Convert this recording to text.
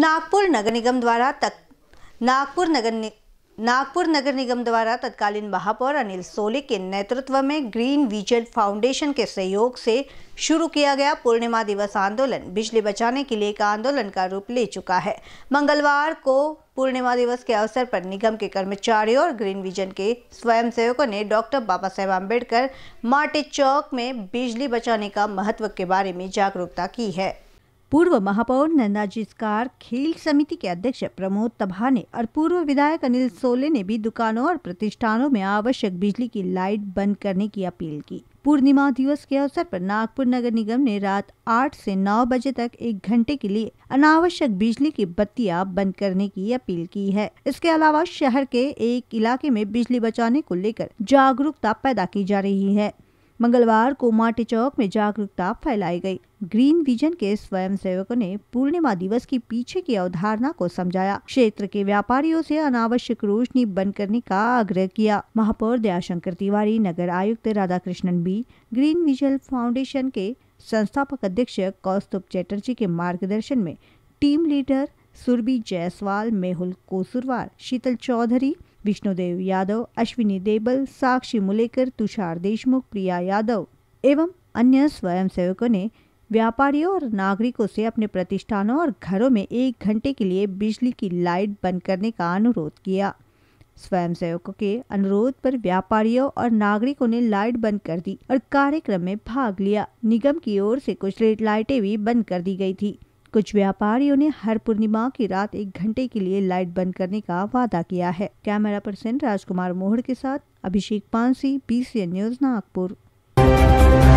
नागपुर नगर निगम द्वारा तक नागपुर नगर नि, नागपुर नगर निगम द्वारा तत्कालीन महापौर अनिल सोले के नेतृत्व में ग्रीन विजन फाउंडेशन के सहयोग से शुरू किया गया पूर्णिमा दिवस आंदोलन बिजली बचाने के लिए एक आंदोलन का रूप ले चुका है मंगलवार को पूर्णिमा दिवस के अवसर पर निगम के कर्मचारियों और ग्रीन विजन के स्वयंसेवकों ने डॉक्टर बाबा साहेब आम्बेडकर माटे चौक में बिजली बचाने का महत्व के बारे में जागरूकता की है पूर्व महापौर स्कार खेल समिति के अध्यक्ष प्रमोद तबाह ने और पूर्व विधायक अनिल सोले ने भी दुकानों और प्रतिष्ठानों में आवश्यक बिजली की लाइट बंद करने की अपील की पूर्णिमा दिवस के अवसर पर नागपुर नगर निगम ने रात 8 से 9 बजे तक एक घंटे के लिए अनावश्यक बिजली की बत्तियां बंद करने की अपील की है इसके अलावा शहर के एक इलाके में बिजली बचाने को लेकर जागरूकता पैदा की जा रही है मंगलवार को माटी चौक में जागरूकता फैलाई गई ग्रीन विजन के स्वयं सेवकों ने पूर्णिमा दिवस की पीछे की अवधारणा को समझाया क्षेत्र के व्यापारियों से अनावश्यक रोशनी बंद करने का आग्रह किया महापौर दयाशंकर तिवारी नगर आयुक्त Radha Krishnan B green vision foundation के संस्थापक अध्यक्ष कौस्तुभ चैटर्जी के मार्गदर्शन में टीम लीडर सुरभि जायसवाल मेहुल कोसुरवार शीतल चौधरी विष्णुदेव यादव अश्विनी देबल साक्षी मुलेकर तुषार देशमुख प्रिया यादव एवं अन्य स्वयंसेवकों ने व्यापारियों और नागरिकों से अपने प्रतिष्ठानों और घरों में एक घंटे के लिए बिजली की लाइट बंद करने का अनुरोध किया स्वयंसेवकों के अनुरोध पर व्यापारियों और नागरिकों ने लाइट बंद कर दी और कार्यक्रम में भाग लिया निगम की ओर से कुछ लाइटें भी बंद कर दी गई थी कुछ व्यापारियों ने हर पूर्णिमा की रात एक घंटे के लिए लाइट बंद करने का वादा किया है कैमरा पर्सन राजकुमार मोहड़ के साथ अभिषेक पांसी बी न्यूज नागपुर